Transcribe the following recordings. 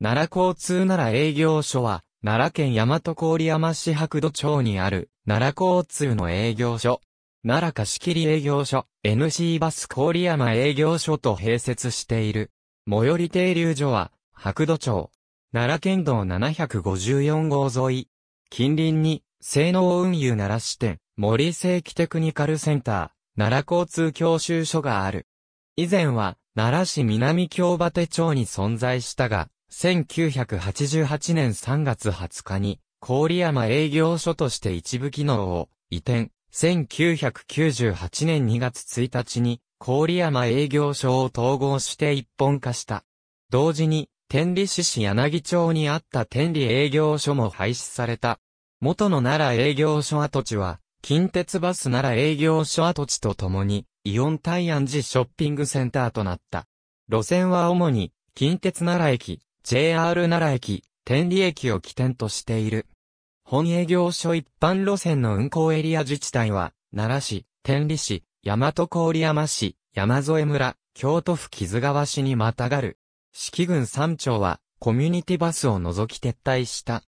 奈良交通奈良営業所は、奈良県大和郡山市白土町にある、奈良交通の営業所。奈良貸切営業所、NC バス郡山営業所と併設している。最寄り停留所は、白土町。奈良県道754号沿い。近隣に、西能運輸奈良支店、森世機テクニカルセンター、奈良交通教習所がある。以前は、奈良市南京馬手町に存在したが、1988年3月20日に、郡山営業所として一部機能を移転、1998年2月1日に、郡山営業所を統合して一本化した。同時に、天理市市柳町にあった天理営業所も廃止された。元の奈良営業所跡地は、近鉄バス奈良営業所跡地とともに、イオン大安寺ショッピングセンターとなった。路線は主に、近鉄奈良駅、JR 奈良駅、天理駅を起点としている。本営業所一般路線の運行エリア自治体は、奈良市、天理市、大和郡山市、山添村、京都府木津川市にまたがる。四季郡三町は、コミュニティバスを除き撤退した。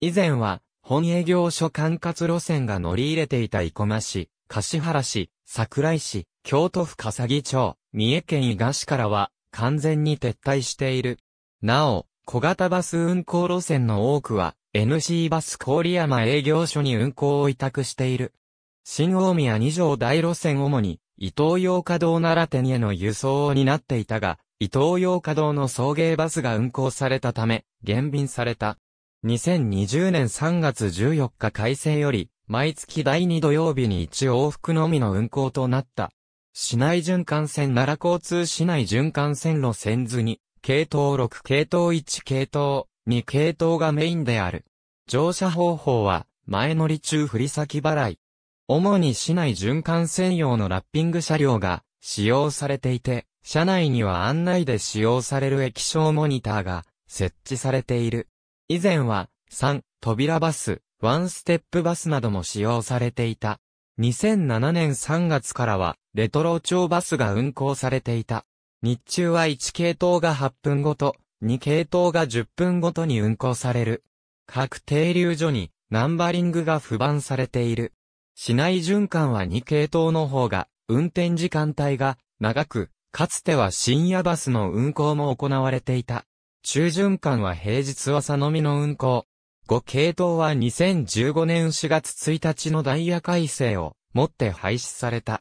以前は、本営業所管轄路線が乗り入れていた生駒市、柏原市、桜井市、京都府笠木町、三重県伊賀市からは、完全に撤退している。なお、小型バス運行路線の多くは、NC バス郡山営業所に運行を委託している。新大宮二条大路線主に、伊東洋華堂奈良店への輸送を担っていたが、伊東洋華堂の送迎バスが運行されたため、減便された。2020年3月14日改正より、毎月第2土曜日に1往復のみの運行となった。市内循環線奈良交通市内循環線路線図に、系統6系統1系統2系統がメインである。乗車方法は、前乗り中振り先払い。主に市内循環専用のラッピング車両が使用されていて、車内には案内で使用される液晶モニターが設置されている。以前は、3、扉バス、ワンステップバスなども使用されていた。2007年3月からは、レトロ町バスが運行されていた。日中は1系統が8分ごと、2系統が10分ごとに運行される。各停留所にナンバリングが不番されている。市内循環は2系統の方が、運転時間帯が長く、かつては深夜バスの運行も行われていた。中循環は平日朝のみの運行。5系統は2015年4月1日のダイヤ改正をもって廃止された。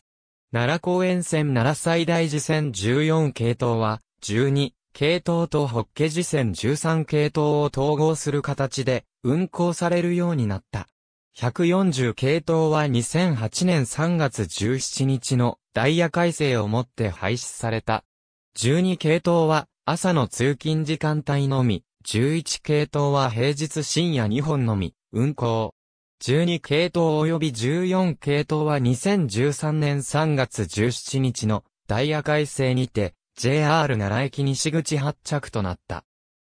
奈良公園線奈良最大寺線14系統は、12系統と北家寺線13系統を統合する形で運行されるようになった。140系統は2008年3月17日のダイヤ改正をもって廃止された。12系統は朝の通勤時間帯のみ、11系統は平日深夜2本のみ運行。12系統及び14系統は2013年3月17日のダイヤ改正にて JR 奈良駅西口発着となった。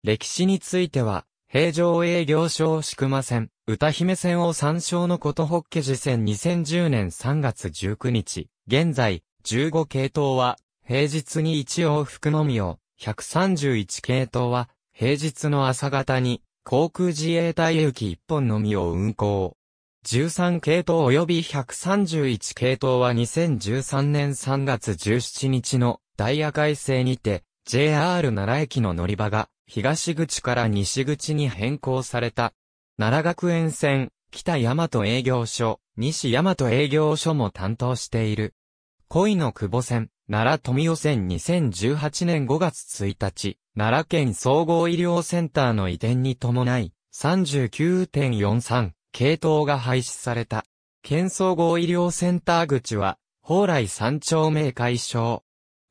歴史については、平常営業所宿間線、歌姫線を参照のことホッケ寺線2010年3月19日、現在、15系統は、平日に1往復のみを、131系統は、平日の朝方に航空自衛隊行き1本のみを運行。13系統及び131系統は2013年3月17日のダイヤ改正にて JR 奈良駅の乗り場が東口から西口に変更された。奈良学園線、北大和営業所、西大和営業所も担当している。恋の久保線、奈良富尾線2018年5月1日、奈良県総合医療センターの移転に伴い、39.43系統が廃止された。県総合医療センター口は、宝来三丁目解消。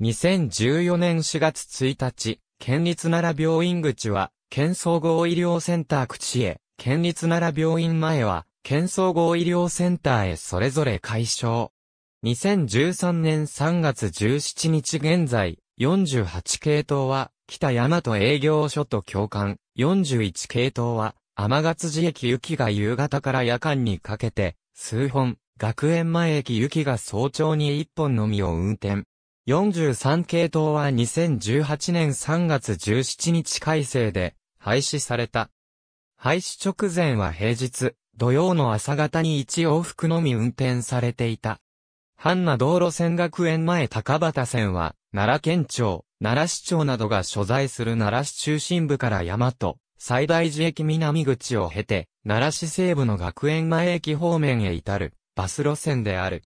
2014年4月1日、県立奈良病院口は、県総合医療センター口へ、県立奈良病院前は、県総合医療センターへそれぞれ解消。2013年3月17日現在、48系統は、北大和営業所と共感、41系統は、天勝寺駅行きが夕方から夜間にかけて、数本、学園前駅行きが早朝に1本のみを運転。43系統は2018年3月17日改正で廃止された。廃止直前は平日、土曜の朝方に1往復のみ運転されていた。ハンナ道路線学園前高畑線は、奈良県庁、奈良市庁などが所在する奈良市中心部から大和、最大寺駅南口を経て、奈良市西部の学園前駅方面へ至る、バス路線である。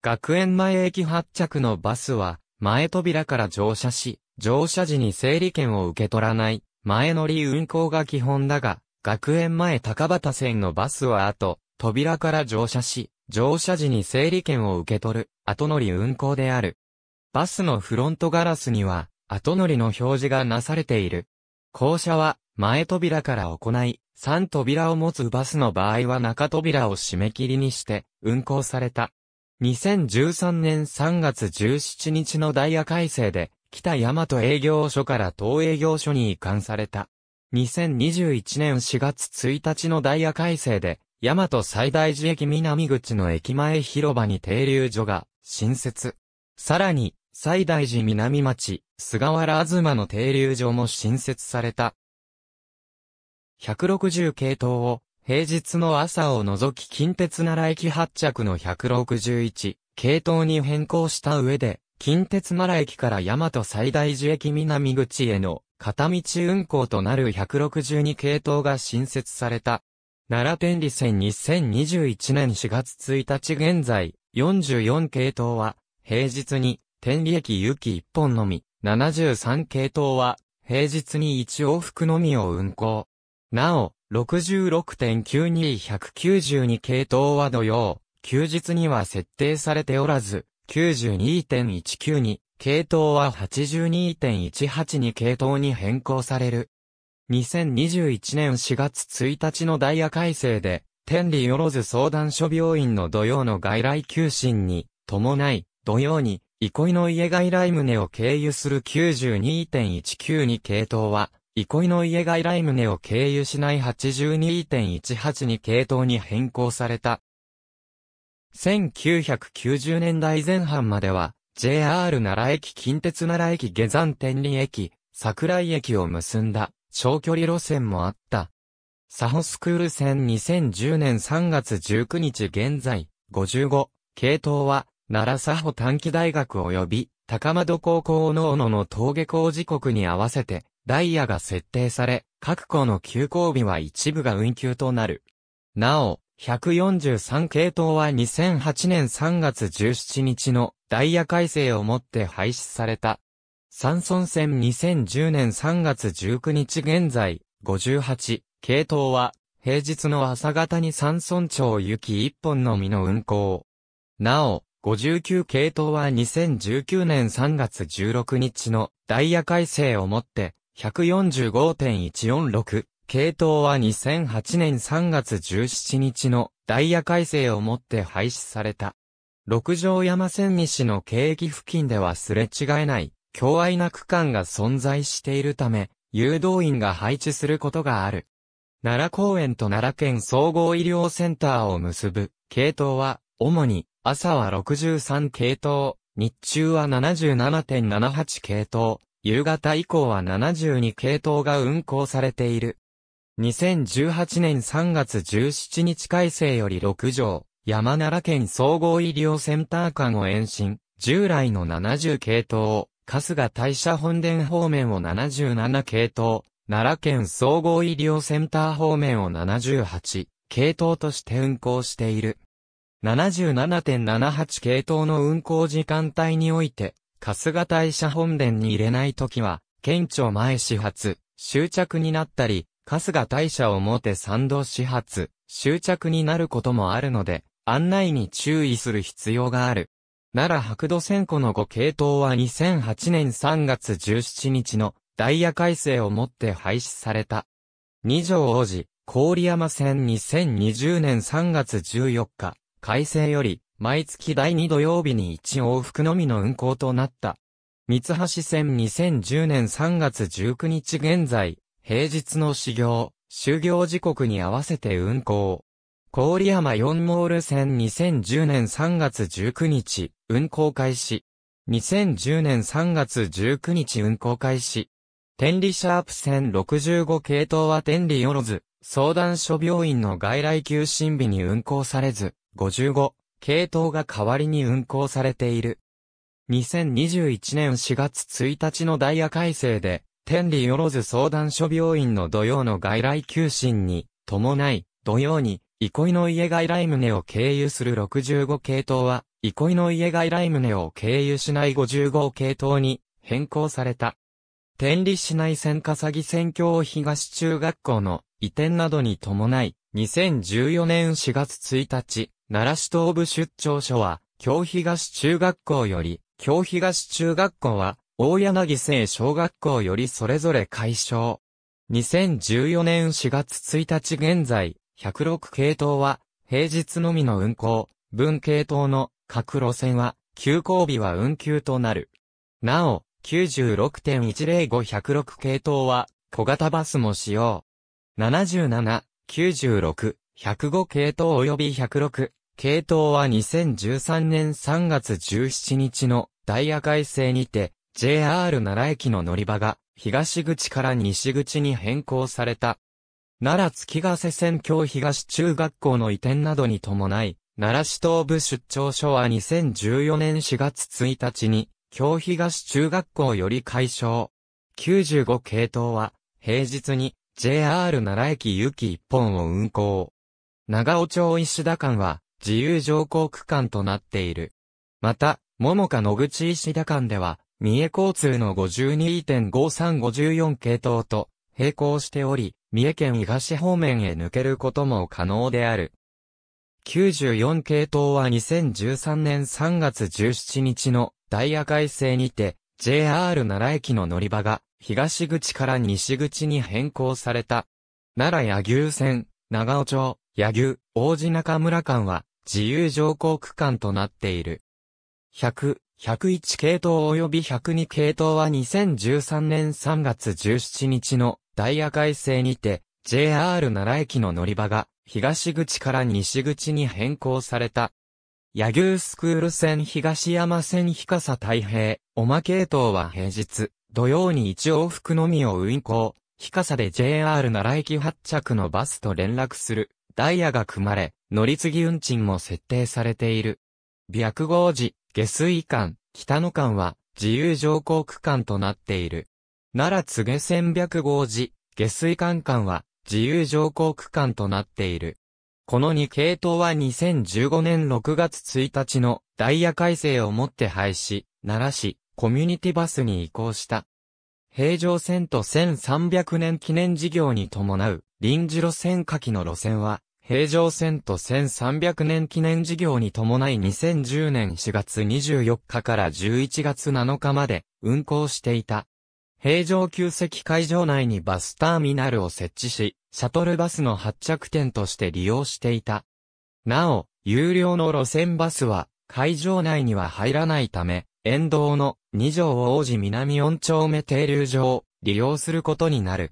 学園前駅発着のバスは、前扉から乗車し、乗車時に整理券を受け取らない、前乗り運行が基本だが、学園前高畑線のバスは後、扉から乗車し、乗車時に整理券を受け取る、後乗り運行である。バスのフロントガラスには、後乗りの表示がなされている。降車は、前扉から行い、3扉を持つバスの場合は中扉を締め切りにして、運行された。2013年3月17日のダイヤ改正で、北大和営業所から東営業所に移管された。2021年4月1日のダイヤ改正で、大和最大寺駅南口の駅前広場に停留所が新設。さらに、最大寺南町、菅原東の停留所も新設された。160系統を、平日の朝を除き近鉄奈良駅発着の161系統に変更した上で、近鉄奈良駅から大和最大寺駅南口への片道運行となる162系統が新設された。奈良天理線2021年4月1日現在、44系統は、平日に、天理駅行き1本のみ、73系統は、平日に1往復のみを運行。なお、66.92192系統は土曜、休日には設定されておらず、92.192系統は82.182系統に変更される2021年4月1日のダイヤ改正で、天理よろず相談所病院の土曜の外来休診に、伴い、土曜に、憩いの家外来棟を経由する92.192系統は、憩いの家外来棟を経由しない82.182系統に変更された。1990年代前半までは、JR 奈良駅近鉄奈良駅下山天理駅、桜井駅を結んだ長距離路線もあった。サホスクール線2010年3月19日現在、55、系統は、奈良佐保短期大学及び、高窓高校のおのの登下校時刻に合わせて、ダイヤが設定され、各校の休校日は一部が運休となる。なお、143系統は2008年3月17日のダイヤ改正をもって廃止された。山村線2010年3月19日現在、58、系統は、平日の朝方に山村町行き1本のみの運行。なお、59系統は2019年3月16日のダイヤ改正をもって、145.146系統は2008年3月17日のダイヤ改正をもって廃止された。六条山線西の景気付近ではすれ違えない狭愛な区間が存在しているため、誘導員が配置することがある。奈良公園と奈良県総合医療センターを結ぶ、系統は、主に、朝は63系統、日中は77.78系統、夕方以降は72系統が運行されている。2018年3月17日改正より6条、山奈良県総合医療センター間を延伸、従来の70系統、春日大社本殿方面を77系統、奈良県総合医療センター方面を78系統として運行している。77.78系統の運行時間帯において、春日大社本殿に入れないときは、県庁前始発、終着になったり、春日大社表参道始発、終着になることもあるので、案内に注意する必要がある。奈良白土千古の5系統は2008年3月17日のダイヤ改正をもって廃止された。二条王子、郡山線2020年3月14日、改正より、毎月第2土曜日に1往復のみの運行となった。三橋線2010年3月19日現在、平日の始業、就業時刻に合わせて運行。郡山4モール線2010年3月19日、運行開始。2010年3月19日運行開始。天理シャープ線65系統は天理よろず、相談所病院の外来休診日に運行されず、55系統が代わりに運行されている。2021年4月1日のダイヤ改正で、天理よろず相談所病院の土曜の外来休診に、伴い、土曜に、憩いの家外来棟を経由する65系統は、憩いの家外来棟を経由しない55系統に変更された。天理市内線笠木線橋東中学校の移転などに伴い、2014年4月1日、奈良市東部出張所は、京東中学校より、京東中学校は、大柳生小学校よりそれぞれ解消。2014年4月1日現在、106系統は、平日のみの運行、分系統の各路線は、急行日は運休となる。なお、96.105106系統は、小型バスも使用。77、96、105系統及び106系統は2013年3月17日のダイヤ改正にて JR 奈良駅の乗り場が東口から西口に変更された奈良月ヶ瀬線橋東中学校の移転などに伴い、奈良市東部出張所は2014年4月1日に、京東中学校より解消。95系統は、平日に JR 奈良駅行き一本を運行。長尾町石田間は、自由乗降区間となっている。また、桃香野口石田間では、三重交通の52.5354系統と並行しており、三重県東方面へ抜けることも可能である。94系統は2013年3月17日のダイヤ改正にて JR 奈良駅の乗り場が東口から西口に変更された。奈良柳生線、長尾町、柳生、王子中村間は自由乗降区間となっている。100、101系統及び102系統は2013年3月17日のダイヤ改正にて、JR 奈良駅の乗り場が、東口から西口に変更された。野牛スクール線東山線日笠太平、おまけ等は平日、土曜に一往復のみを運行、日笠で JR 奈良駅発着のバスと連絡する、ダイヤが組まれ、乗り継ぎ運賃も設定されている。白号時、下水間、北野間は自由乗降区間となっている。奈良津下千百号寺、下水管管は自由乗降区間となっている。この2系統は2015年6月1日のダイヤ改正をもって廃止、奈良市、コミュニティバスに移行した。平常線と1300年記念事業に伴う臨時路線下記の路線は、平常線と1300年記念事業に伴い2010年4月24日から11月7日まで運行していた。平常旧跡会場内にバスターミナルを設置し、シャトルバスの発着点として利用していた。なお、有料の路線バスは、会場内には入らないため、沿道の二条王子南四丁目停留所を利用することになる。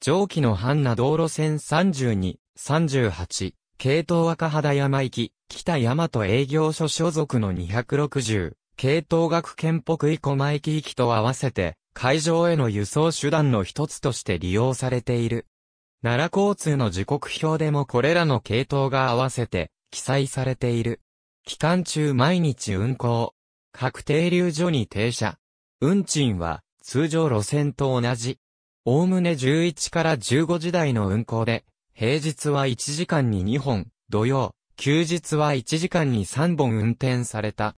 上記の半奈道路線32、38、系統赤肌山行き、北大和営業所所属の260、系統学県北生駒駅行きと合わせて会場への輸送手段の一つとして利用されている。奈良交通の時刻表でもこれらの系統が合わせて記載されている。期間中毎日運行。各停留所に停車。運賃は通常路線と同じ。おおむね11から15時台の運行で、平日は1時間に2本、土曜、休日は1時間に3本運転された。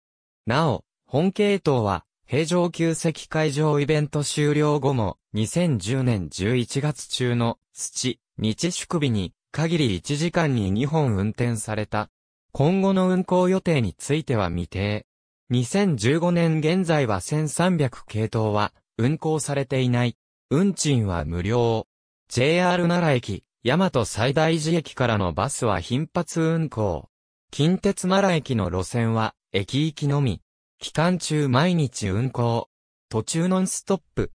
なお、本系統は平城宮席会場イベント終了後も、2010年11月中の、土、日祝日に、限り1時間に2本運転された。今後の運行予定については未定。2015年現在は1300系統は、運行されていない。運賃は無料。JR 奈良駅、大和西大寺駅からのバスは頻発運行。近鉄奈良駅の路線は、駅行きのみ。期間中毎日運行。途中ノンストップ。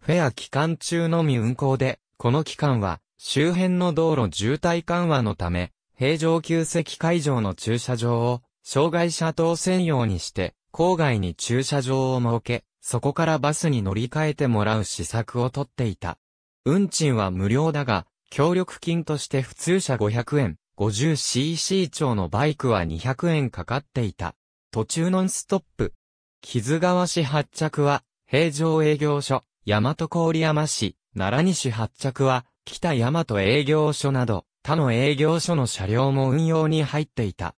フェア期間中のみ運行で、この期間は、周辺の道路渋滞緩和のため、平常旧席会場の駐車場を、障害者等専用にして、郊外に駐車場を設け、そこからバスに乗り換えてもらう施策をとっていた。運賃は無料だが、協力金として普通車500円、50cc 超のバイクは200円かかっていた。途中ノンストップ。木津川市発着は、平常営業所、大和郡山市、奈良西発着は、北大和営業所など、他の営業所の車両も運用に入っていた。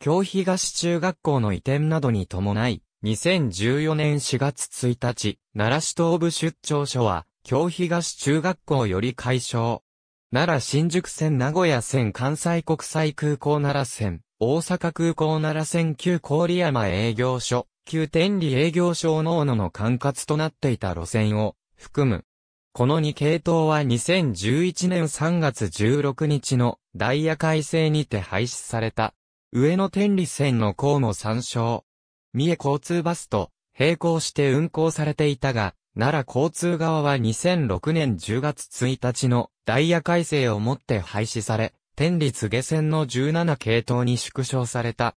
京東中学校の移転などに伴い、2014年4月1日、奈良市東部出張所は、京東中学校より解消。奈良新宿線名古屋線関西国際空港奈良線、大阪空港奈良線旧郡山営業所、旧天理営業所の野の管轄となっていた路線を含む。この2系統は2011年3月16日のダイヤ改正にて廃止された。上野天理線の項も参照。三重交通バスと並行して運行されていたが、奈良交通側は2006年10月1日のダイヤ改正をもって廃止され、天立下線の17系統に縮小された。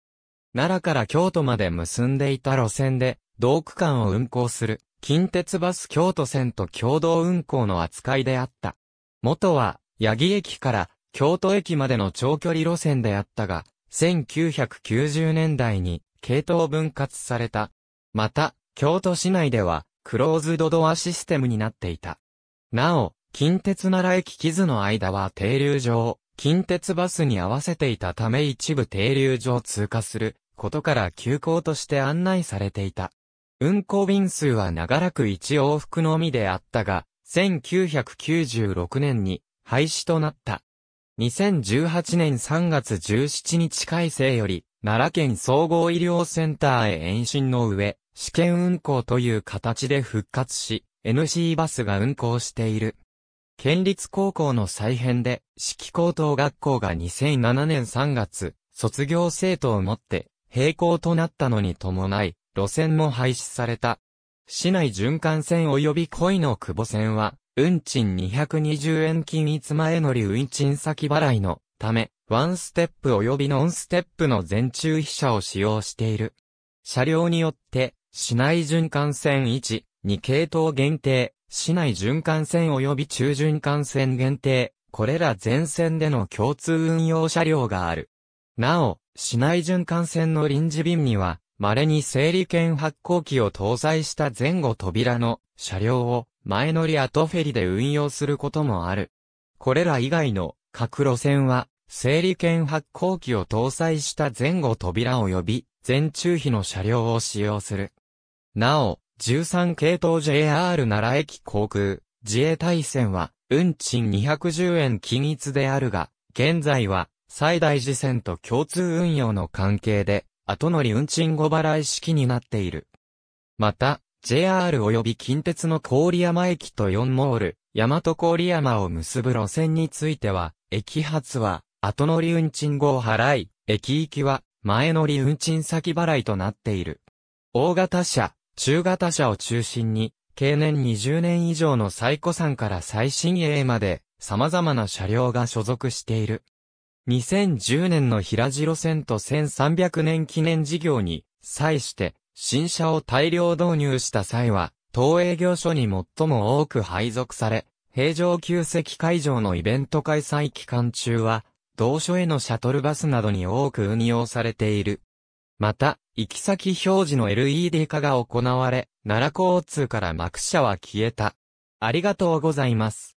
奈良から京都まで結んでいた路線で、同区間を運行する、近鉄バス京都線と共同運行の扱いであった。元は、八木駅から京都駅までの長距離路線であったが、1990年代に系統分割された。また、京都市内では、クローズドドアシステムになっていた。なお、近鉄奈良駅木の間は停留場、近鉄バスに合わせていたため一部停留所を通過することから急行として案内されていた。運行便数は長らく一往復のみであったが、1996年に廃止となった。2018年3月17日改正より、奈良県総合医療センターへ延伸の上、試験運行という形で復活し、NC バスが運行している。県立高校の再編で、四季高等学校が2007年3月、卒業生徒をもって、並行となったのに伴い、路線も廃止された。市内循環線及び恋の久保線は、運賃220円均一前乗り運賃先払いのため、ワンステップ及びノンステップの全中飛車を使用している。車両によって、市内循環線1、2系統限定、市内循環線及び中循環線限定、これら全線での共通運用車両がある。なお、市内循環線の臨時便には、稀に整理券発行機を搭載した前後扉の車両を前乗り後フェリで運用することもある。これら以外の各路線は、整理券発行機を搭載した前後扉及び全中比の車両を使用する。なお、13系統 JR 奈良駅航空、自衛隊線は、運賃210円均一であるが、現在は、最大次線と共通運用の関係で、後乗り運賃後払い式になっている。また、JR 及び近鉄の郡山駅と4モール、大和郡山を結ぶ路線については、駅発は、後乗り運賃後払い、駅行きは、前乗り運賃先払いとなっている。大型車、中型車を中心に、経年20年以上の最古産から最新鋭まで、様々な車両が所属している。2010年の平路線と1300年記念事業に、際して、新車を大量導入した際は、東営業所に最も多く配属され、平常旧席会場のイベント開催期間中は、同所へのシャトルバスなどに多く運用されている。また、行き先表示の LED 化が行われ、奈良交通から幕車は消えた。ありがとうございます。